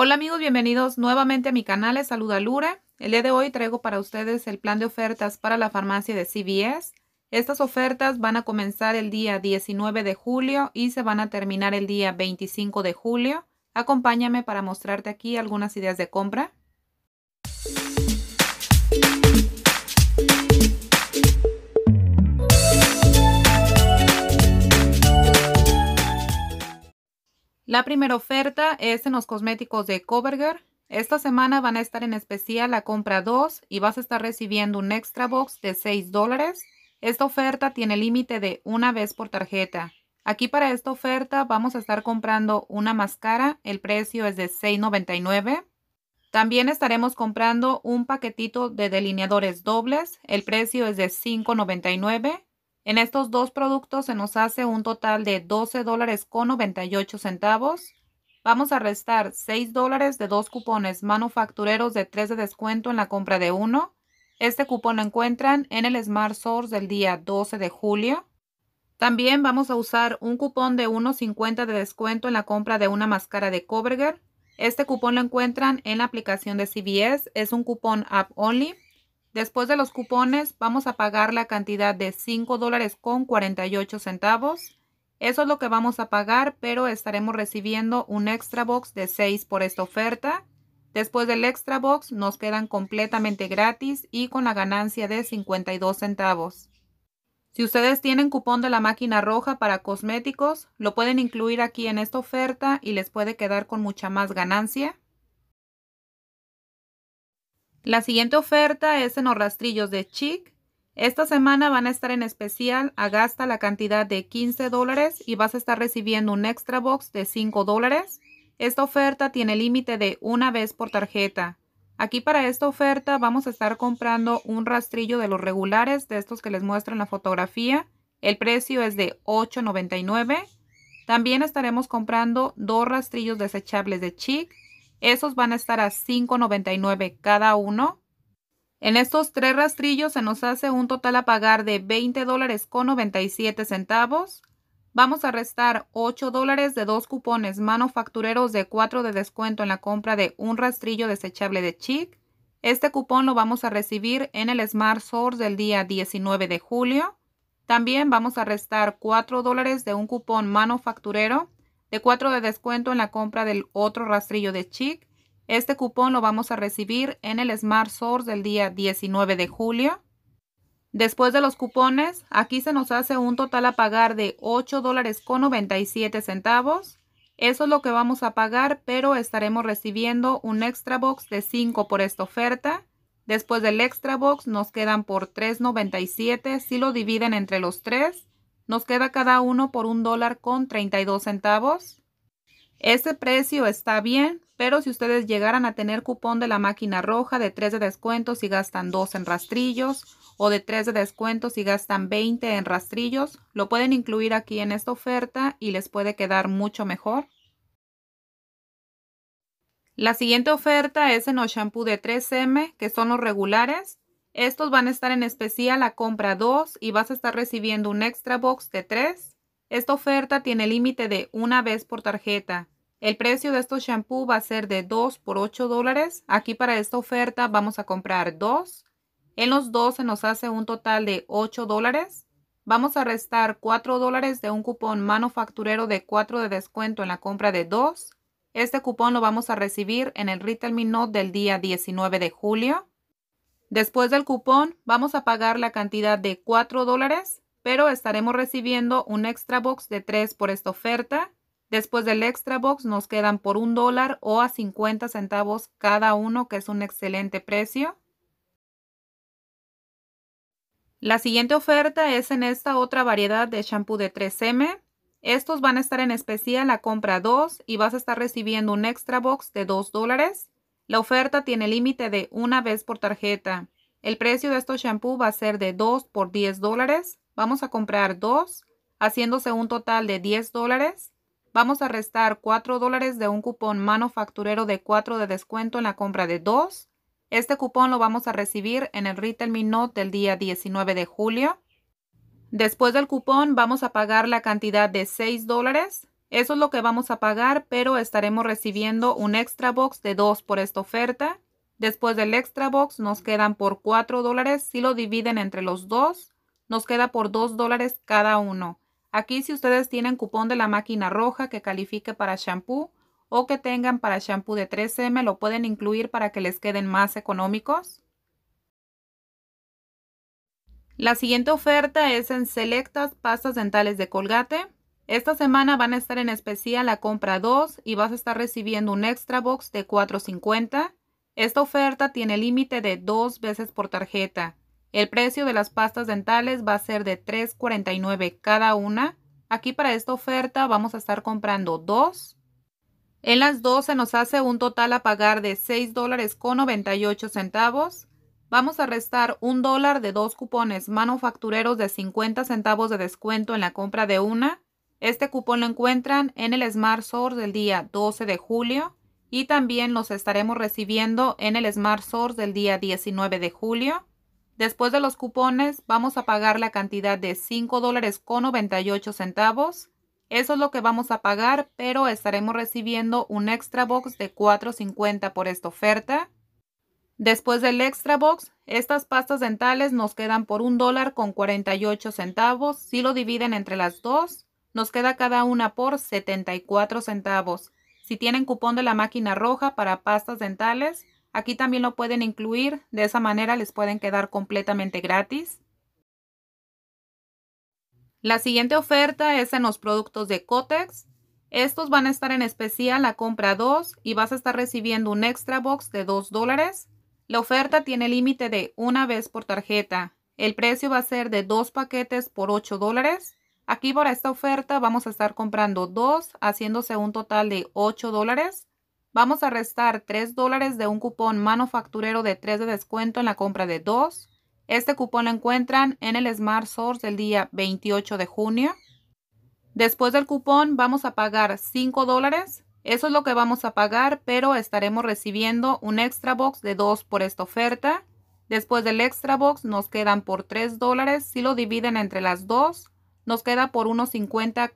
Hola amigos, bienvenidos nuevamente a mi canal, les saluda Lura. El día de hoy traigo para ustedes el plan de ofertas para la farmacia de CVS. Estas ofertas van a comenzar el día 19 de julio y se van a terminar el día 25 de julio. Acompáñame para mostrarte aquí algunas ideas de compra. La primera oferta es en los cosméticos de Covergirl. Esta semana van a estar en especial la compra 2 y vas a estar recibiendo un extra box de 6 dólares. Esta oferta tiene límite de una vez por tarjeta. Aquí para esta oferta vamos a estar comprando una máscara. El precio es de $6.99. También estaremos comprando un paquetito de delineadores dobles. El precio es de $5.99. En estos dos productos se nos hace un total de 12 dólares con centavos. Vamos a restar 6 dólares de dos cupones manufactureros de 3 de descuento en la compra de uno. Este cupón lo encuentran en el Smart Source del día 12 de julio. También vamos a usar un cupón de 1.50 de descuento en la compra de una máscara de CoverGirl. Este cupón lo encuentran en la aplicación de CBS. Es un cupón app only. Después de los cupones, vamos a pagar la cantidad de 5 dólares con 48 centavos. Eso es lo que vamos a pagar, pero estaremos recibiendo un extra box de 6 por esta oferta. Después del extra box nos quedan completamente gratis y con la ganancia de 52 centavos. Si ustedes tienen cupón de la máquina roja para cosméticos, lo pueden incluir aquí en esta oferta y les puede quedar con mucha más ganancia. La siguiente oferta es en los rastrillos de Chic. Esta semana van a estar en especial, a gasta la cantidad de 15 dólares y vas a estar recibiendo un extra box de 5 dólares. Esta oferta tiene límite de una vez por tarjeta. Aquí para esta oferta vamos a estar comprando un rastrillo de los regulares, de estos que les muestro en la fotografía. El precio es de $8.99. También estaremos comprando dos rastrillos desechables de Chic. Esos van a estar a $5.99 cada uno. En estos tres rastrillos se nos hace un total a pagar de $20.97. dólares Vamos a restar $8 dólares de dos cupones manufactureros de 4 de descuento en la compra de un rastrillo desechable de Chic. Este cupón lo vamos a recibir en el Smart Source del día 19 de julio. También vamos a restar $4 dólares de un cupón manufacturero de 4 de descuento en la compra del otro rastrillo de Chic. Este cupón lo vamos a recibir en el Smart Source del día 19 de julio. Después de los cupones, aquí se nos hace un total a pagar de 8 dólares con 97 centavos. Eso es lo que vamos a pagar, pero estaremos recibiendo un extra box de 5 por esta oferta. Después del extra box nos quedan por 3.97 si lo dividen entre los 3. Nos queda cada uno por un dólar con 32 centavos. Este precio está bien, pero si ustedes llegaran a tener cupón de la máquina roja de 3 de descuento si gastan 2 en rastrillos o de 3 de descuento si gastan 20 en rastrillos, lo pueden incluir aquí en esta oferta y les puede quedar mucho mejor. La siguiente oferta es en los shampoo de 3M, que son los regulares. Estos van a estar en especial a compra 2 y vas a estar recibiendo un extra box de 3. Esta oferta tiene límite de una vez por tarjeta. El precio de estos shampoo va a ser de 2 por 8 dólares. Aquí para esta oferta vamos a comprar 2. En los dos se nos hace un total de 8 dólares. Vamos a restar 4 dólares de un cupón manufacturero de 4 de descuento en la compra de 2. Este cupón lo vamos a recibir en el Retail Minute del día 19 de julio. Después del cupón vamos a pagar la cantidad de 4 dólares, pero estaremos recibiendo un extra box de 3 por esta oferta. Después del extra box nos quedan por un dólar o a 50 centavos cada uno, que es un excelente precio. La siguiente oferta es en esta otra variedad de shampoo de 3M. Estos van a estar en especial la compra 2 y vas a estar recibiendo un extra box de 2 dólares. La oferta tiene límite de una vez por tarjeta. El precio de estos shampoos va a ser de 2 por 10 dólares. Vamos a comprar 2, haciéndose un total de 10 dólares. Vamos a restar 4 dólares de un cupón manufacturero de 4 de descuento en la compra de 2. Este cupón lo vamos a recibir en el Retail Minute del día 19 de julio. Después del cupón vamos a pagar la cantidad de 6 dólares eso es lo que vamos a pagar, pero estaremos recibiendo un extra box de 2 por esta oferta. Después del extra box nos quedan por 4 dólares. Si lo dividen entre los dos, nos queda por 2 dólares cada uno. Aquí si ustedes tienen cupón de la máquina roja que califique para shampoo o que tengan para shampoo de 3M, lo pueden incluir para que les queden más económicos. La siguiente oferta es en selectas pastas dentales de Colgate. Esta semana van a estar en especial la compra 2 y vas a estar recibiendo un extra box de $4.50. Esta oferta tiene límite de dos veces por tarjeta. El precio de las pastas dentales va a ser de $3.49 cada una. Aquí para esta oferta vamos a estar comprando dos. En las dos se nos hace un total a pagar de $6.98 vamos a restar un dólar de dos cupones manufactureros de 50 centavos de descuento en la compra de una este cupón lo encuentran en el Smart Source del día 12 de julio y también los estaremos recibiendo en el Smart Source del día 19 de julio. Después de los cupones vamos a pagar la cantidad de $5.98. dólares con centavos. Eso es lo que vamos a pagar, pero estaremos recibiendo un extra box de 4.50 por esta oferta. Después del extra box, estas pastas dentales nos quedan por un dólar con centavos si lo dividen entre las dos. Nos queda cada una por 74 centavos. Si tienen cupón de la máquina roja para pastas dentales, aquí también lo pueden incluir. De esa manera les pueden quedar completamente gratis. La siguiente oferta es en los productos de Cotex. Estos van a estar en especial la compra 2 y vas a estar recibiendo un extra box de 2 dólares. La oferta tiene límite de una vez por tarjeta. El precio va a ser de dos paquetes por 8 dólares. Aquí para esta oferta vamos a estar comprando dos, haciéndose un total de 8 dólares. Vamos a restar 3 dólares de un cupón manufacturero de 3 de descuento en la compra de dos. Este cupón lo encuentran en el Smart Source del día 28 de junio. Después del cupón vamos a pagar 5 dólares. Eso es lo que vamos a pagar, pero estaremos recibiendo un extra box de 2 por esta oferta. Después del extra box nos quedan por 3 dólares si lo dividen entre las dos nos queda por unos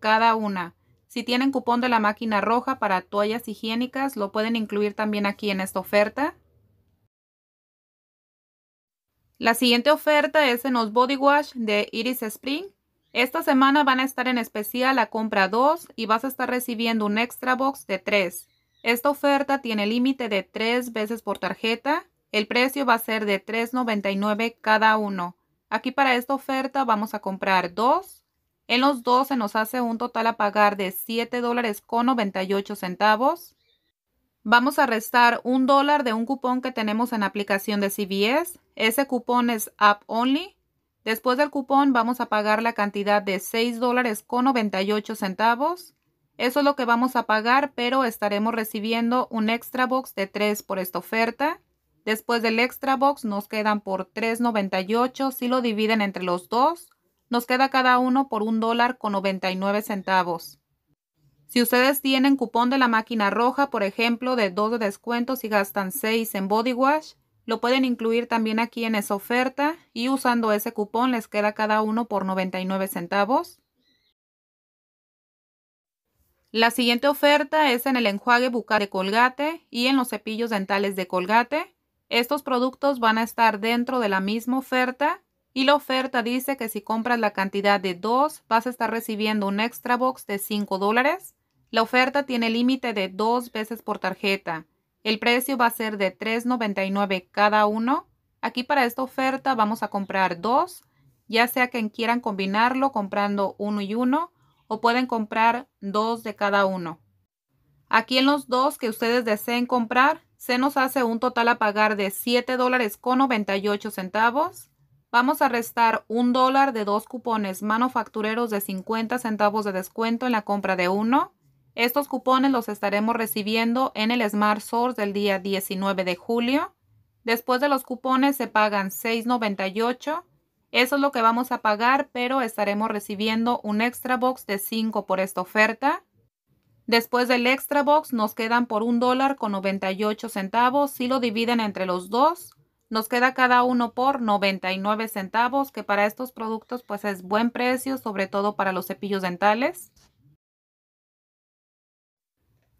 cada una. Si tienen cupón de la máquina roja para toallas higiénicas, lo pueden incluir también aquí en esta oferta. La siguiente oferta es en los Body Wash de Iris Spring. Esta semana van a estar en especial la compra 2 y vas a estar recibiendo un extra box de 3. Esta oferta tiene límite de 3 veces por tarjeta. El precio va a ser de $3.99 cada uno. Aquí para esta oferta vamos a comprar 2 en los dos se nos hace un total a pagar de 7 dólares con 98 centavos. Vamos a restar un dólar de un cupón que tenemos en aplicación de CBS. Ese cupón es App Only. Después del cupón vamos a pagar la cantidad de 6 dólares con 98 centavos. Eso es lo que vamos a pagar, pero estaremos recibiendo un extra box de 3 por esta oferta. Después del extra box nos quedan por 3.98 si lo dividen entre los dos nos queda cada uno por un dólar con 99 centavos. Si ustedes tienen cupón de la máquina roja, por ejemplo, de dos de descuento gastan 6 en body wash, lo pueden incluir también aquí en esa oferta y usando ese cupón les queda cada uno por 99 centavos. La siguiente oferta es en el enjuague bucal de Colgate y en los cepillos dentales de Colgate. Estos productos van a estar dentro de la misma oferta y la oferta dice que si compras la cantidad de dos, vas a estar recibiendo un extra box de 5 dólares. La oferta tiene límite de dos veces por tarjeta. El precio va a ser de $3.99 cada uno. Aquí para esta oferta vamos a comprar dos, ya sea que quieran combinarlo comprando uno y uno o pueden comprar dos de cada uno. Aquí en los dos que ustedes deseen comprar, se nos hace un total a pagar de $7.98 dólares con 98 centavos. Vamos a restar un dólar de dos cupones manufactureros de 50 centavos de descuento en la compra de uno. Estos cupones los estaremos recibiendo en el Smart Source del día 19 de julio. Después de los cupones se pagan $6.98. Eso es lo que vamos a pagar, pero estaremos recibiendo un extra box de 5 por esta oferta. Después del extra box nos quedan por un dólar con 98 centavos si lo dividen entre los dos nos queda cada uno por 99 centavos, que para estos productos pues es buen precio, sobre todo para los cepillos dentales.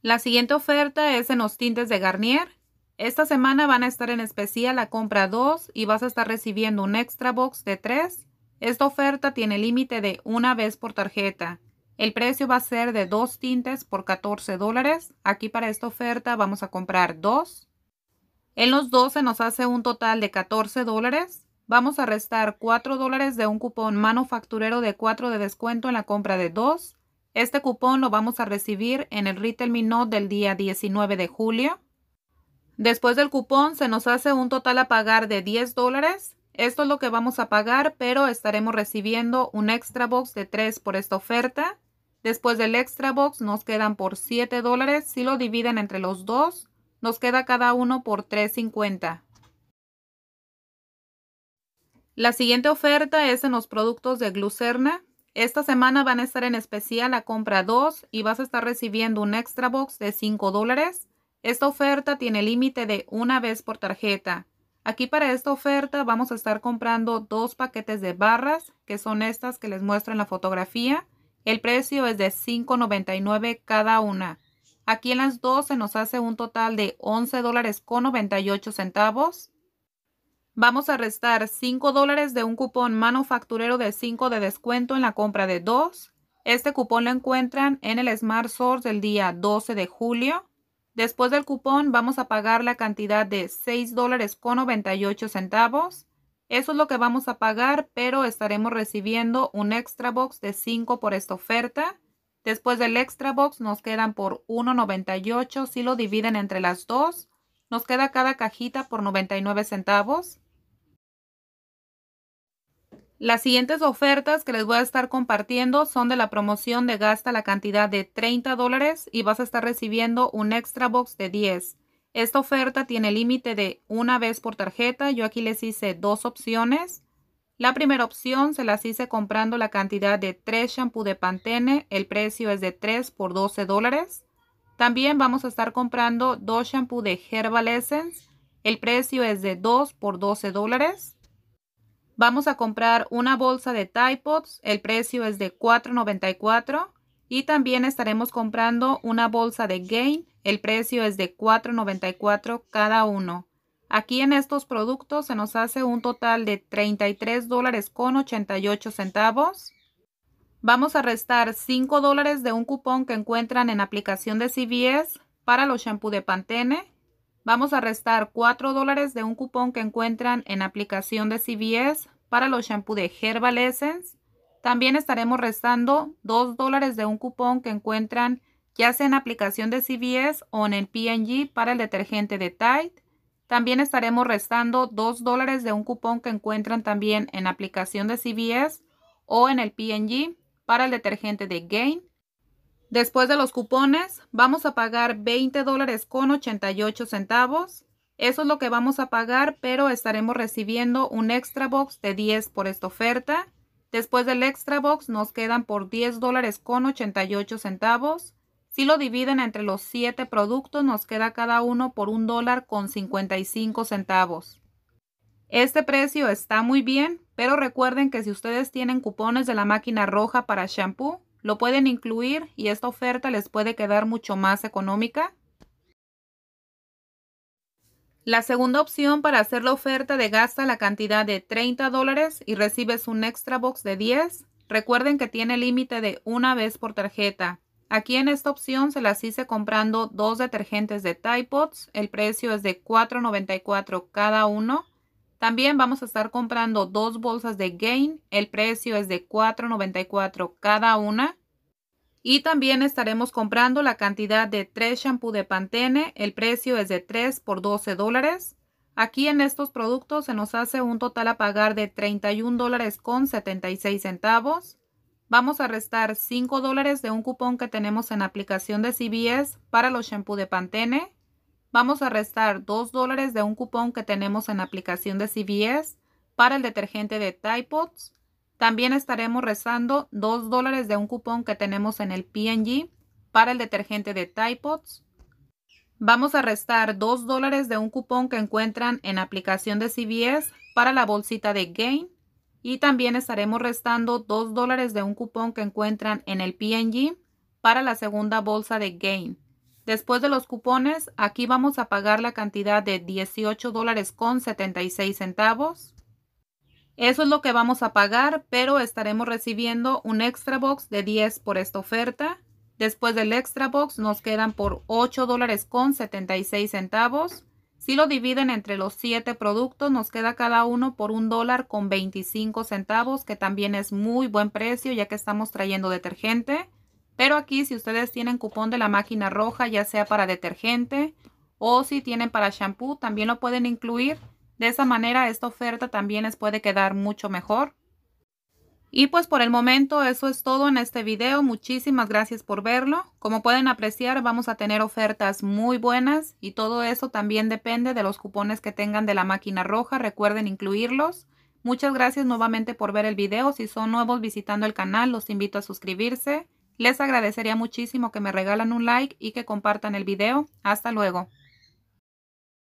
La siguiente oferta es en los tintes de Garnier. Esta semana van a estar en especial la compra 2 y vas a estar recibiendo un extra box de 3. Esta oferta tiene límite de una vez por tarjeta. El precio va a ser de dos tintes por 14 dólares. Aquí para esta oferta vamos a comprar dos. En los dos se nos hace un total de 14 dólares. Vamos a restar 4 dólares de un cupón manufacturero de 4 de descuento en la compra de 2. Este cupón lo vamos a recibir en el Retail Minot del día 19 de julio. Después del cupón se nos hace un total a pagar de 10 dólares. Esto es lo que vamos a pagar, pero estaremos recibiendo un extra box de 3 por esta oferta. Después del extra box nos quedan por 7 dólares. Si lo dividen entre los dos, nos queda cada uno por $3.50. La siguiente oferta es en los productos de Glucerna. Esta semana van a estar en especial la compra 2 y vas a estar recibiendo un extra box de 5 dólares. Esta oferta tiene límite de una vez por tarjeta. Aquí para esta oferta vamos a estar comprando dos paquetes de barras, que son estas que les muestro en la fotografía. El precio es de $5.99 cada una. Aquí en las 12 se nos hace un total de 11 dólares con 98 centavos. Vamos a restar 5 dólares de un cupón manufacturero de 5 de descuento en la compra de 2. Este cupón lo encuentran en el Smart Source del día 12 de julio. Después del cupón vamos a pagar la cantidad de 6 dólares con 98 centavos. Eso es lo que vamos a pagar, pero estaremos recibiendo un extra box de 5 por esta oferta. Después del extra box nos quedan por 1.98. Si lo dividen entre las dos, nos queda cada cajita por 99 centavos. Las siguientes ofertas que les voy a estar compartiendo son de la promoción de gasta la cantidad de 30 dólares y vas a estar recibiendo un extra box de 10. Esta oferta tiene límite de una vez por tarjeta. Yo aquí les hice dos opciones. La primera opción se las hice comprando la cantidad de 3 shampoos de Pantene. El precio es de 3 por 12 dólares. También vamos a estar comprando 2 shampoos de Herbal Essence. El precio es de 2 por 12 dólares. Vamos a comprar una bolsa de Tide El precio es de 4.94. Y también estaremos comprando una bolsa de Gain. El precio es de 4.94 cada uno. Aquí en estos productos se nos hace un total de $33.88. dólares con centavos. Vamos a restar 5 dólares de un cupón que encuentran en aplicación de CVS para los shampoos de Pantene. Vamos a restar 4 dólares de un cupón que encuentran en aplicación de CVS para los shampoos de Herbal Essence. También estaremos restando 2 dólares de un cupón que encuentran ya sea en aplicación de CVS o en el P&G para el detergente de Tide. También estaremos restando 2 dólares de un cupón que encuentran también en aplicación de CVS o en el P&G para el detergente de Gain. Después de los cupones, vamos a pagar 20 dólares con 88 centavos. Eso es lo que vamos a pagar, pero estaremos recibiendo un extra box de 10 por esta oferta. Después del extra box nos quedan por 10 dólares con 88 centavos. Si lo dividen entre los 7 productos, nos queda cada uno por un dólar con 55 centavos. Este precio está muy bien, pero recuerden que si ustedes tienen cupones de la máquina roja para shampoo, lo pueden incluir y esta oferta les puede quedar mucho más económica. La segunda opción para hacer la oferta de gasta la cantidad de 30 dólares y recibes un extra box de 10. Recuerden que tiene límite de una vez por tarjeta. Aquí en esta opción se las hice comprando dos detergentes de Tide Pods. El precio es de $4.94 cada uno. También vamos a estar comprando dos bolsas de Gain. El precio es de $4.94 cada una. Y también estaremos comprando la cantidad de tres shampoos de Pantene. El precio es de 3 por 12 dólares. Aquí en estos productos se nos hace un total a pagar de $31.76 con centavos vamos a restar 5 dólares de un cupón que tenemos en aplicación de CBS para los shampoos de Pantene. Vamos a restar 2 dólares de un cupón que tenemos en aplicación de CBS para el detergente de Typods. También estaremos restando 2 dólares de un cupón que tenemos en el P&G para el detergente de Typods. Vamos a restar 2 dólares de un cupón que encuentran en aplicación de CBS para la bolsita de Gain. Y también estaremos restando 2 dólares de un cupón que encuentran en el PNG para la segunda bolsa de Gain. Después de los cupones, aquí vamos a pagar la cantidad de 18 dólares con 76 centavos. Eso es lo que vamos a pagar, pero estaremos recibiendo un extra box de 10 por esta oferta. Después del extra box nos quedan por 8 dólares con 76 centavos. Si lo dividen entre los siete productos, nos queda cada uno por un dólar con 25 centavos, que también es muy buen precio ya que estamos trayendo detergente. Pero aquí si ustedes tienen cupón de la máquina roja, ya sea para detergente o si tienen para shampoo, también lo pueden incluir. De esa manera esta oferta también les puede quedar mucho mejor. Y pues por el momento eso es todo en este video. Muchísimas gracias por verlo. Como pueden apreciar vamos a tener ofertas muy buenas y todo eso también depende de los cupones que tengan de la máquina roja. Recuerden incluirlos. Muchas gracias nuevamente por ver el video. Si son nuevos visitando el canal los invito a suscribirse. Les agradecería muchísimo que me regalan un like y que compartan el video. Hasta luego.